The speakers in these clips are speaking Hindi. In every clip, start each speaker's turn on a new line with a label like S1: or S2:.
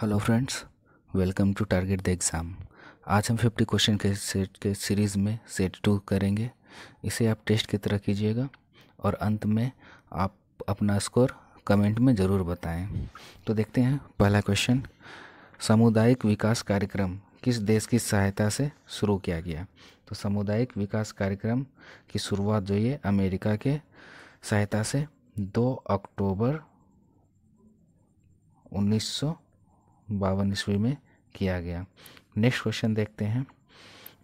S1: hello friends welcome to target the exam आज हम फिफ्टी क्वेश्चन के सेट के सीरीज़ में सेट टू करेंगे इसे आप टेस्ट की तरह कीजिएगा और अंत में आप अपना स्कोर कमेंट में ज़रूर बताएं तो देखते हैं पहला क्वेश्चन सामुदायिक विकास कार्यक्रम किस देश की सहायता से शुरू किया गया तो सामुदायिक विकास कार्यक्रम की शुरुआत जो ये अमेरिका के सहायता से दो अक्टूबर उन्नीस बावन ईस्वी में किया गया नेक्स्ट क्वेश्चन देखते हैं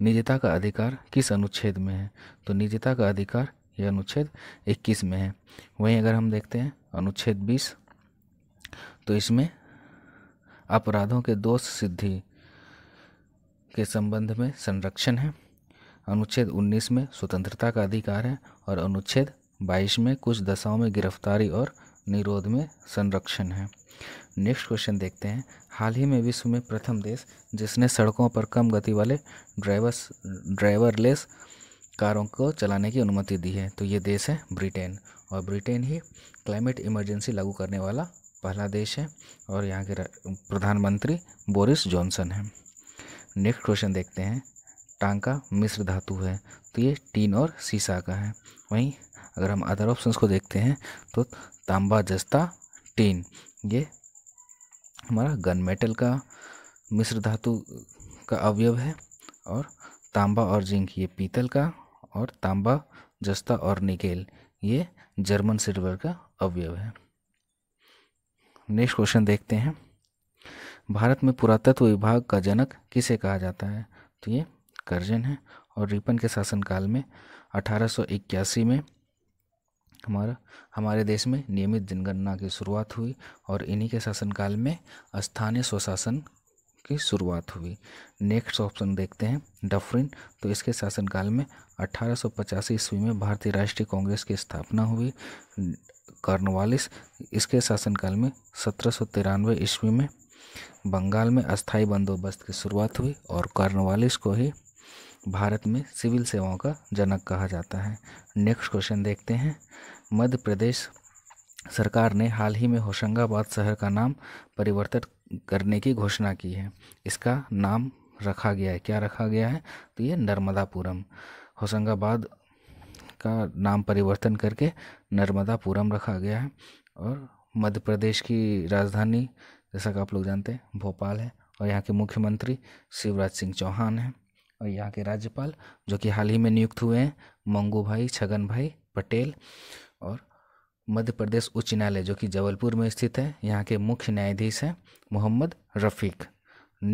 S1: निजता का अधिकार किस अनुच्छेद में है तो निजता का अधिकार यह अनुच्छेद 21 में है वहीं अगर हम देखते हैं अनुच्छेद 20 तो इसमें अपराधों के दोष सिद्धि के संबंध में संरक्षण है अनुच्छेद 19 में स्वतंत्रता का अधिकार है और अनुच्छेद 22 में कुछ दशाओं में गिरफ्तारी और निरोध में संरक्षण है नेक्स्ट क्वेश्चन देखते हैं हाल ही में विश्व में प्रथम देश जिसने सड़कों पर कम गति वाले ड्राइवर्स ड्राइवरलेस कारों को चलाने की अनुमति दी है तो ये देश है ब्रिटेन और ब्रिटेन ही क्लाइमेट इमरजेंसी लागू करने वाला पहला देश है और यहाँ के प्रधानमंत्री बोरिस जॉनसन हैं नेक्स्ट क्वेश्चन देखते हैं टांका मिश्र धातु है तो ये टीन और सीसा का है वहीं अगर हम अदर ऑप्शंस को देखते हैं तो तांबा जस्ता टीन ये हमारा गन मेटल का मिश्र धातु का अवयव है और तांबा और जिंक ये पीतल का और तांबा जस्ता और निकेल ये जर्मन सिल्वर का अवयव है नेक्स्ट क्वेश्चन देखते हैं भारत में पुरातत्व विभाग का जनक किसे कहा जाता है तो ये करजन है और रिपन के शासनकाल में 1881 में हमारा हमारे देश में नियमित जनगणना की शुरुआत हुई और इन्हीं के शासनकाल में स्थानीय स्वशासन की शुरुआत हुई नेक्स्ट ऑप्शन देखते हैं डफरिन तो इसके शासनकाल में अठारह ईस्वी में भारतीय राष्ट्रीय कांग्रेस की स्थापना हुई कार्नवालिस इसके शासनकाल में सत्रह ईस्वी में बंगाल में अस्थाई बंदोबस्त की शुरुआत हुई और कार्नवालिस को ही भारत में सिविल सेवाओं का जनक कहा जाता है नेक्स्ट क्वेश्चन देखते हैं मध्य प्रदेश सरकार ने हाल ही में होशंगाबाद शहर का नाम परिवर्तित करने की घोषणा की है इसका नाम रखा गया है क्या रखा गया है तो ये नर्मदापुरम होशंगाबाद का नाम परिवर्तन करके नर्मदापुरम रखा गया है और मध्य प्रदेश की राजधानी जैसा कि आप लोग जानते हैं भोपाल है और यहाँ के मुख्यमंत्री शिवराज सिंह चौहान हैं और यहाँ के राज्यपाल जो कि हाल ही में नियुक्त हुए हैं मंगू भाई छगन भाई पटेल और मध्य प्रदेश उच्च न्यायालय जो कि जबलपुर में स्थित है यहाँ के मुख्य न्यायाधीश हैं मोहम्मद रफ़ीक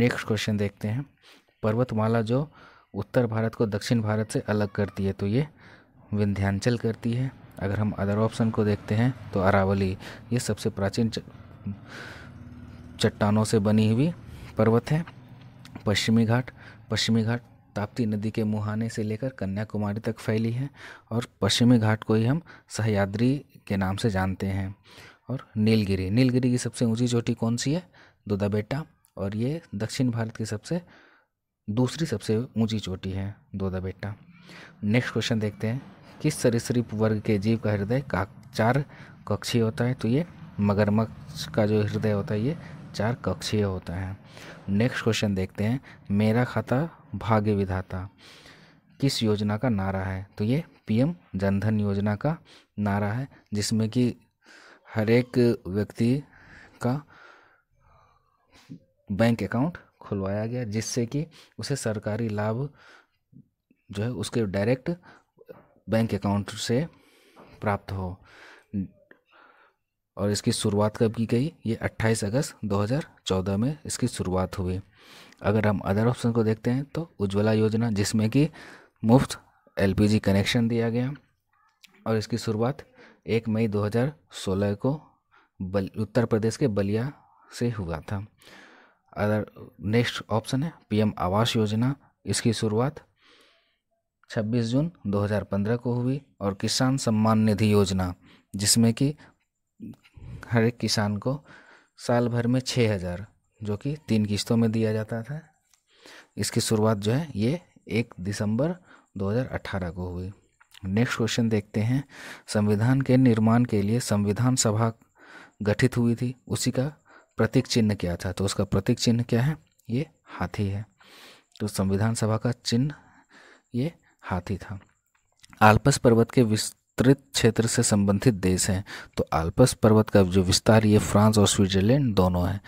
S1: नेक्स्ट क्वेश्चन देखते हैं पर्वतमाला जो उत्तर भारत को दक्षिण भारत से अलग करती है तो ये विंध्यांचल करती है अगर हम अदर ऑप्शन को देखते हैं तो अरावली ये सबसे प्राचीन चट्टानों से बनी हुई पर्वत है पश्चिमी घाट पश्चिमी घाट ताप्ती नदी के मुहाने से लेकर कन्याकुमारी तक फैली है और पश्चिमी घाट को ही हम सहयाद्री के नाम से जानते हैं और नीलगिरी नीलगिरी की सबसे ऊंची चोटी कौन सी है बेटा और ये दक्षिण भारत की सबसे दूसरी सबसे ऊंची चोटी है बेटा नेक्स्ट क्वेश्चन देखते हैं किस सरीसृप वर्ग के जीव का हृदय का चार कक्षीय होता है तो ये मगरमच्छ का जो हृदय होता है ये चार कक्षीय होता है नेक्स्ट क्वेश्चन देखते हैं मेरा खाता भाग्य विधाता किस योजना का नारा है तो ये पीएम जनधन योजना का नारा है जिसमें कि हर एक व्यक्ति का बैंक अकाउंट खुलवाया गया जिससे कि उसे सरकारी लाभ जो है उसके डायरेक्ट बैंक अकाउंट से प्राप्त हो और इसकी शुरुआत कब की गई ये 28 अगस्त 2014 में इसकी शुरुआत हुई अगर हम अदर ऑप्शन को देखते हैं तो उज्ज्वला योजना जिसमें कि मुफ्त एलपीजी कनेक्शन दिया गया और इसकी शुरुआत 1 मई 2016 को बल उत्तर प्रदेश के बलिया से हुआ था अदर नेक्स्ट ऑप्शन है पीएम आवास योजना इसकी शुरुआत 26 जून 2015 को हुई और किसान सम्मान निधि योजना जिसमें कि हर एक किसान को साल भर में छः हज़ार जो कि तीन किस्तों में दिया जाता था इसकी शुरुआत जो है ये एक दिसंबर 2018 को हुई नेक्स्ट क्वेश्चन देखते हैं संविधान के निर्माण के लिए संविधान सभा गठित हुई थी उसी का प्रतीक चिन्ह क्या था तो उसका प्रतीक चिन्ह क्या है ये हाथी है तो संविधान सभा का चिन्ह ये हाथी था आल्पस पर्वत के विस्त विस्तृत क्षेत्र से संबंधित देश हैं तो आल्पस पर्वत का जो विस्तार ये फ्रांस और स्विट्जरलैंड दोनों है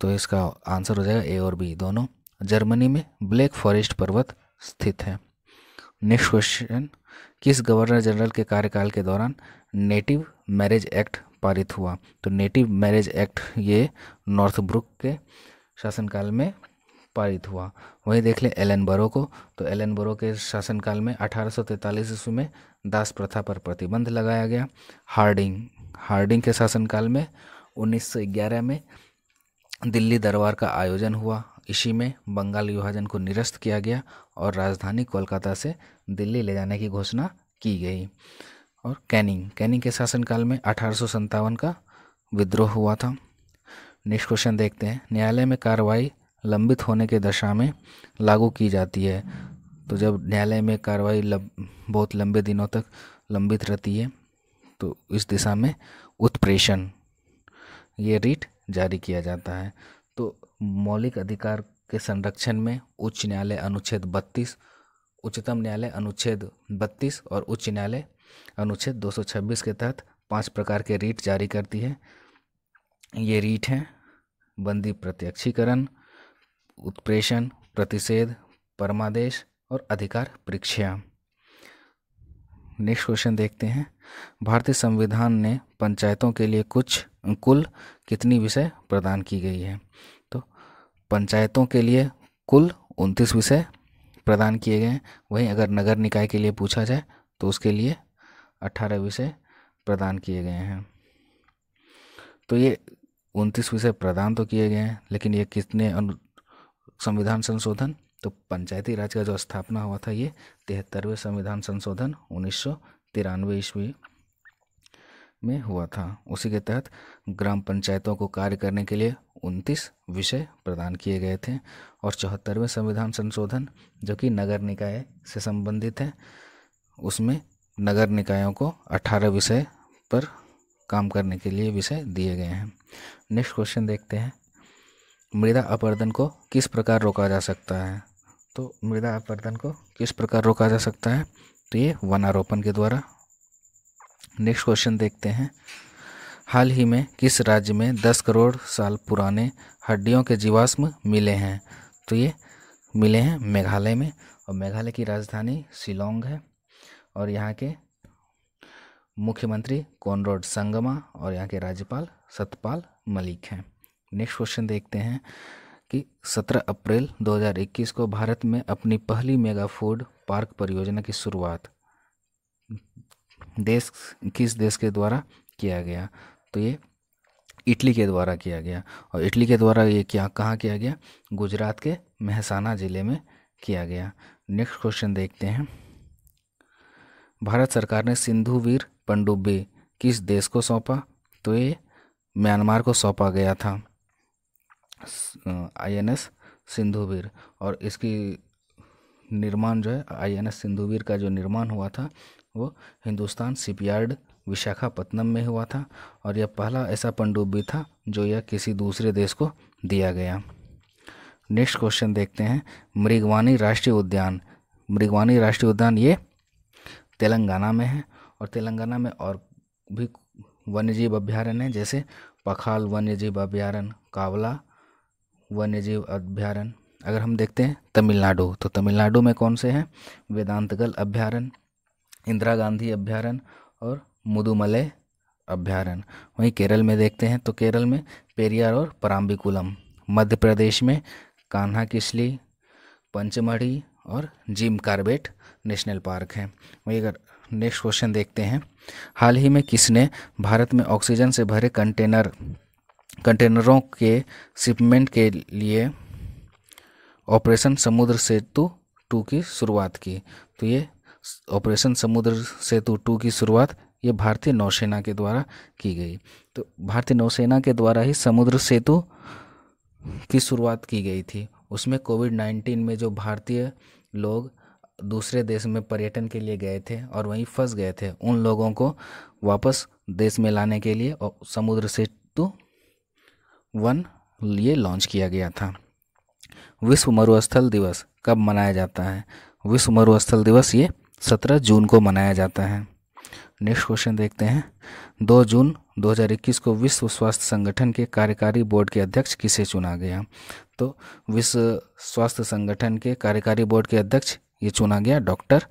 S1: तो इसका आंसर हो जाएगा ए और बी दोनों जर्मनी में ब्लैक फॉरेस्ट पर्वत स्थित है नेक्स्ट क्वेश्चन किस गवर्नर जनरल के कार्यकाल के दौरान नेटिव मैरिज एक्ट पारित हुआ तो नेटिव मैरिज एक्ट ये नॉर्थ ब्रुक के शासनकाल में पारित हुआ वहीं देख लें एलन बरो को तो एलन बरो के शासनकाल में 1843 ईस्वी में दास प्रथा पर प्रतिबंध लगाया गया हार्डिंग हार्डिंग के शासनकाल में 1911 में दिल्ली दरबार का आयोजन हुआ इसी में बंगाल विभाजन को निरस्त किया गया और राजधानी कोलकाता से दिल्ली ले जाने की घोषणा की गई और कैनिंग कैनिंग के शासनकाल में अठारह का विद्रोह हुआ था नेक्स्ट क्वेश्चन देखते हैं न्यायालय में कार्रवाई लंबित होने के दशा में लागू की जाती है तो जब न्यायालय में कार्रवाई लब, बहुत लंबे दिनों तक लंबित रहती है तो इस दिशा में उत्प्रेषण ये रीट जारी किया जाता है तो मौलिक अधिकार के संरक्षण में उच्च न्यायालय अनुच्छेद 32 उच्चतम न्यायालय अनुच्छेद 32 और उच्च न्यायालय अनुच्छेद 226 के तहत पांच प्रकार के रीट जारी करती है ये रीट हैं बंदी प्रत्यक्षीकरण उत्प्रेषण प्रतिषेध परमादेश और अधिकार परीक्षा नेक्स्ट क्वेश्चन देखते हैं भारतीय संविधान ने पंचायतों के लिए कुछ कुल कितनी विषय प्रदान की गई है तो पंचायतों के लिए कुल उनतीस विषय प्रदान किए गए हैं वहीं अगर नगर निकाय के लिए पूछा जाए तो उसके लिए अट्ठारह विषय प्रदान किए गए हैं तो ये उनतीस विषय प्रदान तो किए गए हैं लेकिन ये कितने संविधान संशोधन तो पंचायती राज का जो स्थापना हुआ था ये तिहत्तरवें संविधान संशोधन उन्नीस सौ तिरानवे ईस्वी में हुआ था उसी के तहत ग्राम पंचायतों को कार्य करने के लिए उनतीस विषय प्रदान किए गए थे और चौहत्तरवें संविधान संशोधन जो कि नगर निकाय से संबंधित है उसमें नगर निकायों को अठारह विषय पर काम करने के लिए विषय दिए गए हैं नेक्स्ट क्वेश्चन देखते हैं मृदा अपरदन को किस प्रकार रोका जा सकता है तो मृदा अपरदन को किस प्रकार रोका जा सकता है तो ये वनारोपण के द्वारा नेक्स्ट क्वेश्चन देखते हैं हाल ही में किस राज्य में दस करोड़ साल पुराने हड्डियों के जीवाश्म मिले हैं तो ये मिले हैं मेघालय में और मेघालय की राजधानी शिलोंग है और यहाँ के मुख्यमंत्री कॉनरोड संगमा और यहाँ के राज्यपाल सतपाल मलिक हैं नेक्स्ट क्वेश्चन देखते हैं कि 17 अप्रैल 2021 को भारत में अपनी पहली मेगा फूड पार्क परियोजना की शुरुआत देश किस देश के द्वारा किया गया तो ये इटली के द्वारा किया गया और इटली के द्वारा ये क्या कहाँ किया गया गुजरात के महसाना ज़िले में किया गया नेक्स्ट क्वेश्चन देखते हैं भारत सरकार ने सिंधुवीर पनडुब्बी किस देश को सौंपा तो ये म्यांमार को सौंपा गया था आई एन एस सिंधुवीर और इसकी निर्माण जो है आई एन एस सिंधुवीर का जो निर्माण हुआ था वो हिंदुस्तान शिपयार्ड विशाखापत्नम में हुआ था और यह पहला ऐसा पनडुब्बी था जो यह किसी दूसरे देश को दिया गया नेक्स्ट क्वेश्चन देखते हैं मृगवानी राष्ट्रीय उद्यान मृगवानी राष्ट्रीय उद्यान ये तेलंगाना में है और तेलंगाना में और भी वन्यजीव अभ्यारण्य हैं जैसे पखाल वन्यजीव अभ्यारण्य कावला वन्यजीव अभ्यारण्य अगर हम देखते हैं तमिलनाडु तो तमिलनाडु में कौन से हैं वेदांतगल अभ्यारण्य इंदिरा गांधी अभ्यारण्य और मुदुमलय अभ्यारण्य वहीं केरल में देखते हैं तो केरल में पेरियार और पराम्बिकुलम मध्य प्रदेश में कान्हा किसली पंचमढ़ी और जिम कार्बेट नेशनल पार्क हैं वहीं अगर नेक्स्ट क्वेश्चन देखते हैं हाल ही में किसने भारत में ऑक्सीजन से भरे कंटेनर कंटेनरों के शिपमेंट के लिए ऑपरेशन समुद्र सेतु टू की शुरुआत की तो ये ऑपरेशन समुद्र सेतु टू की शुरुआत ये भारतीय नौसेना के द्वारा की गई तो भारतीय नौसेना के द्वारा ही समुद्र सेतु की शुरुआत की गई थी उसमें कोविड नाइन्टीन में जो भारतीय लोग दूसरे देश में पर्यटन के लिए गए थे और वहीं फंस गए थे उन लोगों को वापस देश में लाने के लिए और समुद्र सेतु वन लिए लॉन्च किया गया था विश्व मरुस्थल दिवस कब मनाया जाता है विश्व मरुस्थल दिवस ये सत्रह जून को मनाया जाता है नेक्स्ट क्वेश्चन देखते हैं दो जून 2021 को विश्व स्वास्थ्य संगठन के कार्यकारी बोर्ड के अध्यक्ष किसे चुना गया तो विश्व स्वास्थ्य संगठन के कार्यकारी बोर्ड के अध्यक्ष ये चुना गया डॉक्टर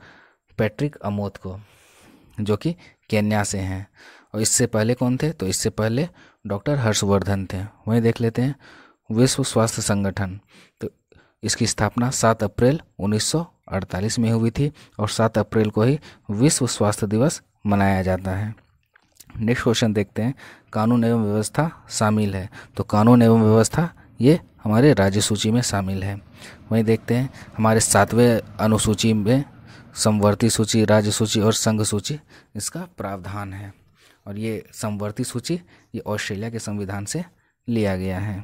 S1: पैट्रिक अमोद को जो कि केन्या से हैं और इससे पहले कौन थे तो इससे पहले डॉक्टर हर्षवर्धन थे वहीं देख लेते हैं विश्व स्वास्थ्य संगठन तो इसकी स्थापना 7 अप्रैल 1948 में हुई थी और 7 अप्रैल को ही विश्व स्वास्थ्य दिवस मनाया जाता है नेक्स्ट क्वेश्चन देखते हैं कानून एवं व्यवस्था शामिल है तो कानून एवं व्यवस्था ये हमारे राज्य सूची में शामिल है वहीं देखते हैं हमारे सातवें अनुसूची में समवर्ती सूची राज्य सूची और संघ सूची इसका प्रावधान है और ये समवर्ती सूची ये ऑस्ट्रेलिया के संविधान से लिया गया है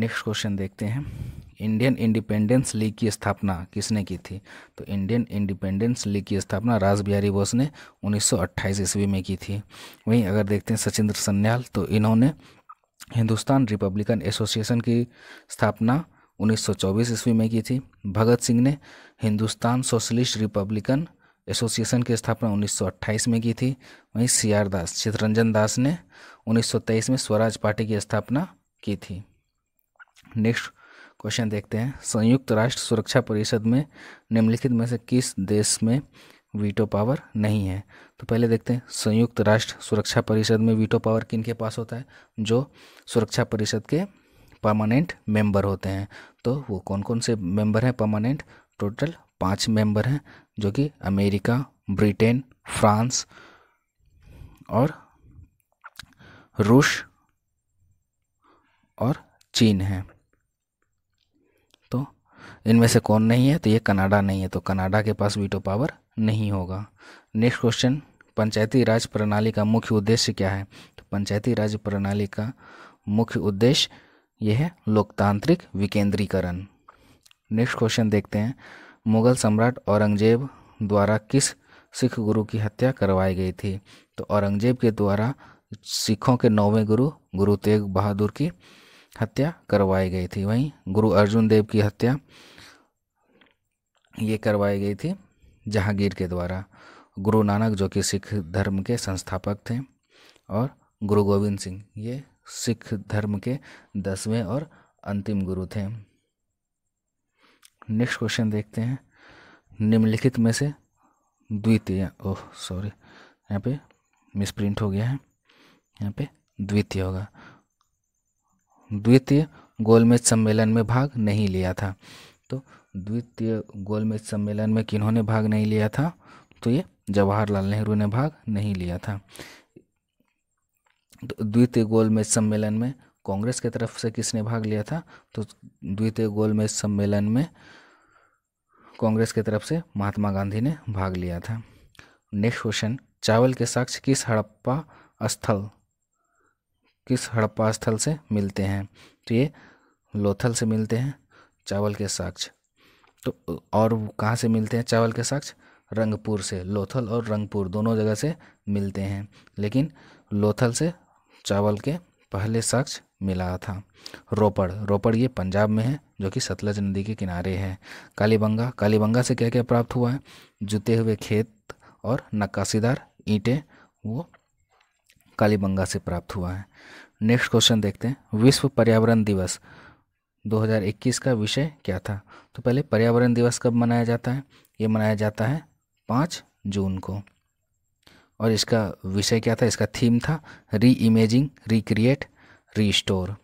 S1: नेक्स्ट क्वेश्चन देखते हैं इंडियन इंडिपेंडेंस लीग की स्थापना किसने की थी तो इंडियन इंडिपेंडेंस लीग की स्थापना राज बिहारी बोस ने 1928 ईस्वी में की थी वहीं अगर देखते हैं सचिंद्र सन्याल तो इन्होंने हिंदुस्तान रिपब्लिकन एसोसिएशन की स्थापना 1924 ईस्वी में की थी भगत सिंह ने हिंदुस्तान सोशलिस्ट रिपब्लिकन एसोसिएशन की स्थापना 1928 में की थी वहीं सी आर दास चित्तरंजन दास ने 1923 में स्वराज पार्टी की स्थापना की थी नेक्स्ट क्वेश्चन देखते हैं संयुक्त राष्ट्र सुरक्षा परिषद में निम्नलिखित में से किस देश में वीटो पावर नहीं है तो पहले देखते हैं संयुक्त राष्ट्र सुरक्षा परिषद में वीटो पावर किन के पास होता है जो सुरक्षा परिषद के परमानेंट मेंबर होते हैं तो वो कौन कौन से मेंबर हैं परमानेंट टोटल पांच मेंबर हैं जो कि अमेरिका ब्रिटेन फ्रांस और रूस और चीन है तो इनमें से कौन नहीं है तो ये कनाडा नहीं है तो कनाडा के पास वीटो पावर नहीं होगा नेक्स्ट क्वेश्चन पंचायती राज प्रणाली का मुख्य उद्देश्य क्या है तो पंचायती राज प्रणाली का मुख्य उद्देश्य यह है लोकतांत्रिक विकेंद्रीकरण नेक्स्ट क्वेश्चन देखते हैं मुग़ल सम्राट औरंगज़ेब द्वारा किस सिख गुरु की हत्या करवाई गई थी तो औरंगज़ेब के द्वारा सिखों के नौवें गुरु गुरु तेग बहादुर की हत्या करवाई गई थी वहीं गुरु अर्जुन देव की हत्या ये करवाई गई थी जहांगीर के द्वारा गुरु नानक जो कि सिख धर्म के संस्थापक थे और गुरु गोविंद सिंह ये सिख धर्म के दसवें और अंतिम गुरु थे नेक्स्ट क्वेश्चन देखते हैं निम्नलिखित में से द्वितीय ओह सॉरी यहाँ पे प्रिंट हो गया है यहाँ पे द्वितीय होगा द्वितीय गोलमेज सम्मेलन में भाग नहीं लिया था तो द्वितीय गोलमेज सम्मेलन में किन्होंने भाग नहीं लिया था तो ये जवाहरलाल नेहरू ने भाग नहीं लिया था तो द्वितीय गोलमेज सम्मेलन में कांग्रेस की तरफ से किसने भाग लिया था तो द्वितीय गोलमेज सम्मेलन में कांग्रेस की तरफ से महात्मा गांधी ने भाग लिया था नेक्स्ट क्वेश्चन चावल के साक्ष किस हड़प्पा स्थल किस हड़प्पा स्थल से मिलते हैं तो ये लोथल से मिलते हैं चावल के साक्ष तो और कहाँ से मिलते हैं चावल के साक्ष रंगपुर से लोथल और रंगपुर दोनों जगह से मिलते हैं लेकिन लोथल से चावल के पहले शख्स मिला था रोपड़ रोपड़ ये पंजाब में है जो कि सतलज नदी के किनारे है कालीबंगा कालीबंगा से क्या क्या प्राप्त हुआ है जुते हुए खेत और नक्काशीदार ईंटें वो कालीबंगा से प्राप्त हुआ है नेक्स्ट क्वेश्चन देखते हैं विश्व पर्यावरण दिवस 2021 का विषय क्या था तो पहले पर्यावरण दिवस कब मनाया जाता है ये मनाया जाता है पाँच जून को और इसका विषय क्या था इसका थीम था री इमेजिंग रिक्रिएट स्टोर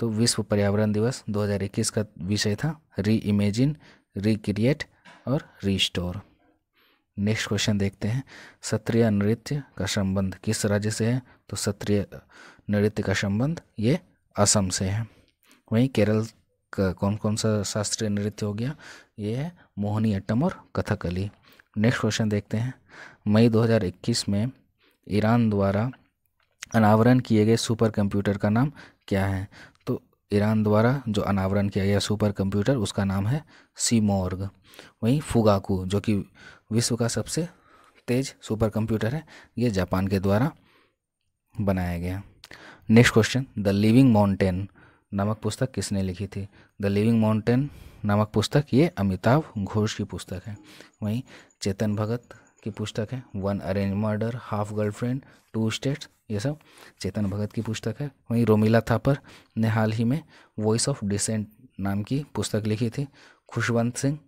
S1: तो विश्व पर्यावरण दिवस 2021 का विषय था री इमेजिन रिक्रिएट और स्टोर नेक्स्ट क्वेश्चन देखते हैं सत्रिय नृत्य का संबंध किस राज्य से है तो सत्रिय नृत्य का संबंध ये असम से है वहीं केरल का कौन कौन सा शास्त्रीय नृत्य हो गया ये है मोहनी अट्टम और कथकली नेक्स्ट क्वेश्चन देखते हैं मई 2021 में ईरान द्वारा अनावरण किए गए सुपर कंप्यूटर का नाम क्या है तो ईरान द्वारा जो अनावरण किया गया सुपर कंप्यूटर उसका नाम है सीमोर्ग वहीं फुगाकू जो कि विश्व का सबसे तेज सुपर कंप्यूटर है ये जापान के द्वारा बनाया गया next question the living mountain नामक पुस्तक किसने लिखी थी द लिविंग माउंटेन नामक पुस्तक ये अमिताभ घोष की पुस्तक है वहीं चेतन भगत की पुस्तक है one arrange murder half girlfriend two states ये सब चेतन भगत की पुस्तक है वहीं रोमिला थापर ने हाल ही में वॉइस ऑफ डिसेंट नाम की पुस्तक लिखी थी खुशवंत सिंह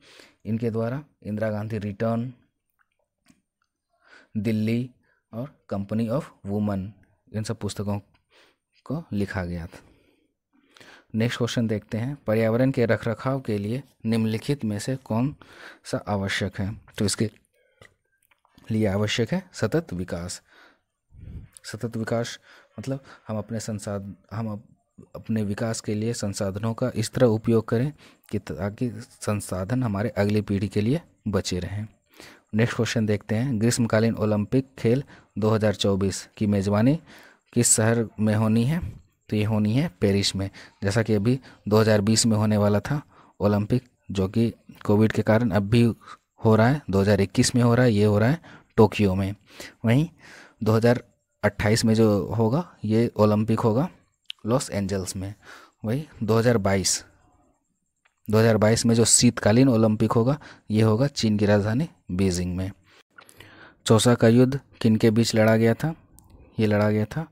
S1: इनके द्वारा इंदिरा गांधी रिटर्न दिल्ली और कंपनी ऑफ वुमन इन सब पुस्तकों को लिखा गया था नेक्स्ट क्वेश्चन देखते हैं पर्यावरण के रखरखाव के लिए निम्नलिखित में से कौन सा आवश्यक है तो इसके लिए आवश्यक है सतत विकास सतत विकास मतलब हम अपने संसाध हम अपने विकास के लिए संसाधनों का इस तरह उपयोग करें कि ताकि संसाधन हमारे अगली पीढ़ी के लिए बचे रहें नेक्स्ट क्वेश्चन देखते हैं ग्रीष्मकालीन ओलंपिक खेल 2024 की मेज़बानी किस शहर में होनी है तो ये होनी है पेरिस में जैसा कि अभी 2020 में होने वाला था ओलंपिक जो कि कोविड के कारण अब भी हो रहा है 2021 में हो रहा है ये हो रहा है टोक्यो में वहीं 2028 में जो होगा ये ओलंपिक होगा लॉस एंजल्स में वही 2022 2022 में जो शीतकालीन ओलंपिक होगा ये होगा चीन की राजधानी बीजिंग में चौसा का युद्ध किन के बीच लड़ा गया था ये लड़ा गया था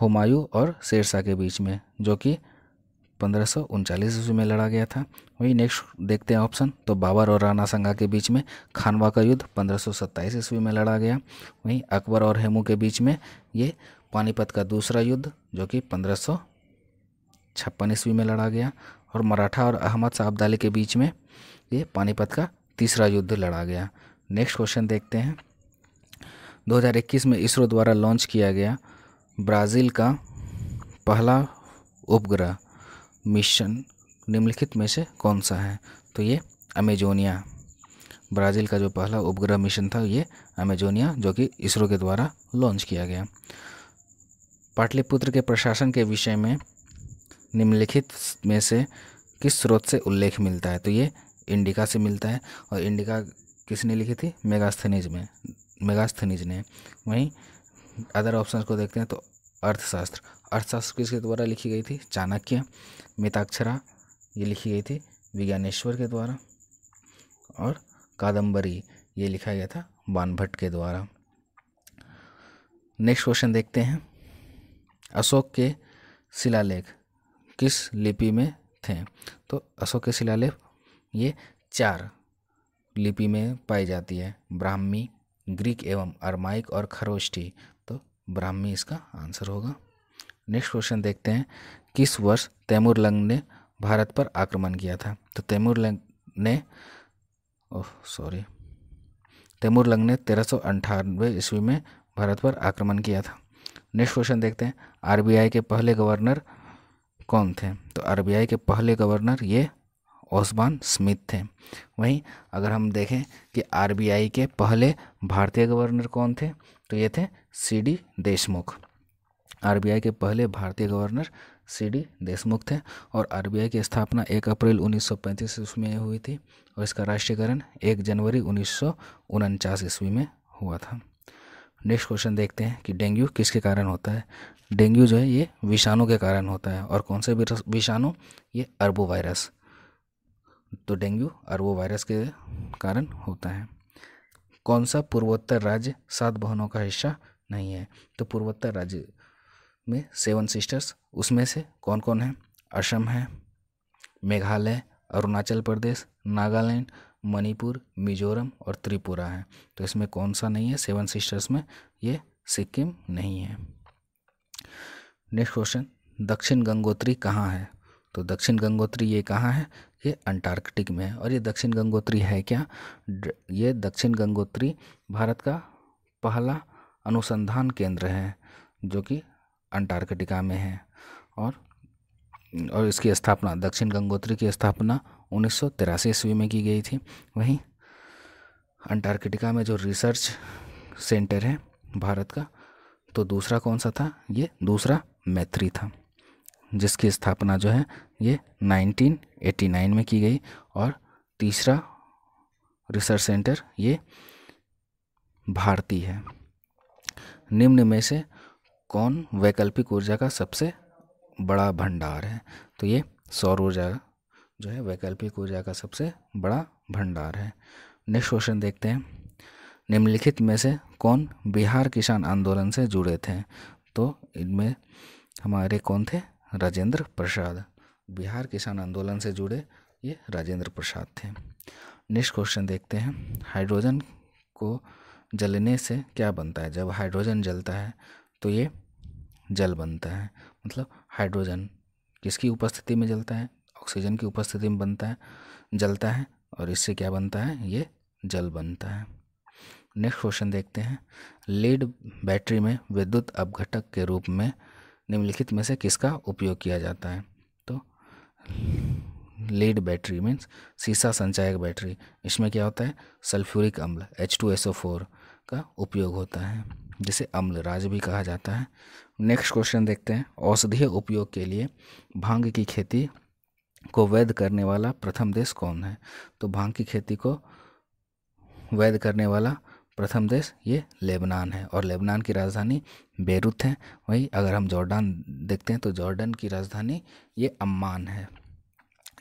S1: हुमायूं और शेरशाह के बीच में जो कि पंद्रह सौ ईस्वी में लड़ा गया था वहीं नेक्स्ट देखते हैं ऑप्शन तो बाबर और राणा संगा के बीच में खानवा का युद्ध पंद्रह सौ ईस्वी में लड़ा गया वहीं अकबर और हेमू के बीच में ये पानीपत का दूसरा युद्ध जो कि पंद्रह सौ छप्पन ईस्वी में लड़ा गया और मराठा और अहमद साहब दाली के बीच में ये पानीपत का तीसरा युद्ध लड़ा गया नेक्स्ट क्वेश्चन देखते हैं 2021 में इसरो द्वारा लॉन्च किया गया ब्राज़ील का पहला उपग्रह मिशन निम्नलिखित में से कौन सा है तो ये अमेजोनिया ब्राज़ील का जो पहला उपग्रह मिशन था ये अमेजोनिया जो कि इसरो के द्वारा लॉन्च किया गया पाटलिपुत्र के प्रशासन के विषय में निम्नलिखित में से किस स्रोत से उल्लेख मिलता है तो ये इंडिका से मिलता है और इंडिका किसने लिखी थी मेगास्थनीज में मेगास्थनीज ने वहीं अदर ऑप्शन को देखते हैं तो अर्थशास्त्र अर्थशास्त्र किसके द्वारा लिखी गई थी चाणक्य मिताक्षरा ये लिखी गई थी विज्ञानेश्वर के द्वारा और कादम्बरी ये लिखा गया था बानभट्ट के द्वारा नेक्स्ट क्वेश्चन देखते हैं अशोक के शिलालेख किस लिपि में थे तो अशोक के शिलालेख ये चार लिपि में पाई जाती है ब्राह्मी ग्रीक एवं अरमाइक और खरोष्टी ब्राह्मी इसका आंसर होगा नेक्स्ट क्वेश्चन देखते हैं किस वर्ष तैमूर लंग ने भारत पर आक्रमण किया था तो तैमूर लंग ने ओह सॉरी तैमूर लंग ने तेरह सौ अंठानवे ईस्वी में भारत पर आक्रमण किया था नेक्स्ट क्वेश्चन देखते हैं आरबीआई के पहले गवर्नर कौन थे तो आरबीआई के पहले गवर्नर ये ओसबान स्मिथ थे वहीं अगर हम देखें कि आरबीआई के पहले भारतीय गवर्नर कौन थे तो ये थे सी डी देशमुख आरबीआई के पहले भारतीय गवर्नर सी डी देशमुख थे और आरबीआई की स्थापना 1 अप्रैल 1935 ईस्वी में हुई थी और इसका राष्ट्रीयकरण 1 जनवरी उन्नीस ईस्वी में हुआ था नेक्स्ट क्वेश्चन देखते हैं कि डेंगू किसके कारण होता है डेंगू जो है ये विषाणु के कारण होता है और कौन से विषाणु ये अरबो वायरस तो डेंगू अरबो वायरस के कारण होता है कौन सा पूर्वोत्तर राज्य सात भवनों का हिस्सा नहीं है तो पूर्वोत्तर राज्य में सेवन सिस्टर्स उसमें से कौन कौन है असम है मेघालय अरुणाचल प्रदेश नागालैंड मणिपुर मिजोरम और त्रिपुरा है तो इसमें कौन सा नहीं है सेवन सिस्टर्स में ये सिक्किम नहीं है नेक्स्ट क्वेश्चन दक्षिण गंगोत्री कहाँ है तो दक्षिण गंगोत्री ये कहाँ है ये अंटार्कटिक में है और ये दक्षिण गंगोत्री है क्या ये दक्षिण गंगोत्री भारत का पहला अनुसंधान केंद्र हैं जो कि अंटार्कटिका में है और और इसकी स्थापना दक्षिण गंगोत्री की स्थापना उन्नीस सौ ईस्वी में की गई थी वहीं अंटार्कटिका में जो रिसर्च सेंटर है भारत का तो दूसरा कौन सा था ये दूसरा मैत्री था जिसकी स्थापना जो है ये 1989 में की गई और तीसरा रिसर्च सेंटर ये भारती है निम्न में से कौन वैकल्पिक ऊर्जा का सबसे बड़ा भंडार है तो ये सौर ऊर्जा जो है वैकल्पिक ऊर्जा का सबसे बड़ा भंडार है नेक्स्ट क्वेश्चन देखते हैं निम्नलिखित में से कौन बिहार किसान आंदोलन से जुड़े थे तो इनमें हमारे कौन थे राजेंद्र प्रसाद बिहार किसान आंदोलन से जुड़े ये राजेंद्र प्रसाद थे नेक्स्ट क्वेश्चन देखते हैं हाइड्रोजन को जलने से क्या बनता है जब हाइड्रोजन जलता है तो ये जल बनता है मतलब हाइड्रोजन किसकी उपस्थिति में जलता है ऑक्सीजन की उपस्थिति में बनता है जलता है और इससे क्या बनता है ये जल बनता है नेक्स्ट क्वेश्चन देखते हैं लीड बैटरी में विद्युत अपघटक के रूप में निम्नलिखित में से किसका उपयोग किया जाता है तो लीड बैटरी मीन्स सीसा संचायक बैटरी इसमें क्या होता है सल्फ्यूरिक अम्ल H two S O four का उपयोग होता है जिसे अम्लराज भी कहा जाता है नेक्स्ट क्वेश्चन देखते हैं औषधीय उपयोग के लिए भांग की खेती को वैध करने वाला प्रथम देश कौन है तो भांग की खेती को वैध करने वाला प्रथम देश ये लेबनान है और लेबनान की राजधानी बेरुत है वहीं अगर हम जॉर्डन देखते हैं तो जॉर्डन की राजधानी ये अम्मान है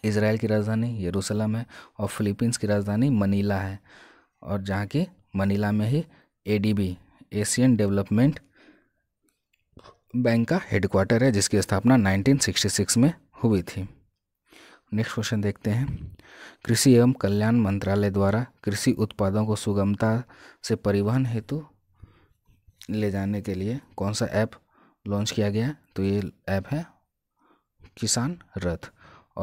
S1: इसराइल की राजधानी यरूशलम है और फिलीपींस की राजधानी मनीला है और जहाँ की मनीला में ही एडीबी एशियन डेवलपमेंट बैंक का हेडक्वार्टर है जिसकी स्थापना 1966 में हुई थी नेक्स्ट क्वेश्चन देखते हैं कृषि एवं कल्याण मंत्रालय द्वारा कृषि उत्पादों को सुगमता से परिवहन हेतु ले जाने के लिए कौन सा ऐप लॉन्च किया गया तो ये ऐप है किसान रथ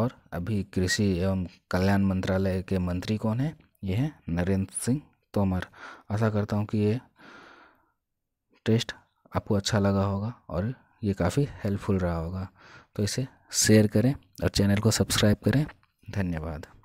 S1: और अभी कृषि एवं कल्याण मंत्रालय के मंत्री कौन है ये हैं नरेंद्र सिंह तोमर आशा करता हूँ कि ये टेस्ट आपको अच्छा लगा होगा और ये काफ़ी हेल्पफुल रहा होगा तो इसे शेयर करें और चैनल को सब्सक्राइब करें धन्यवाद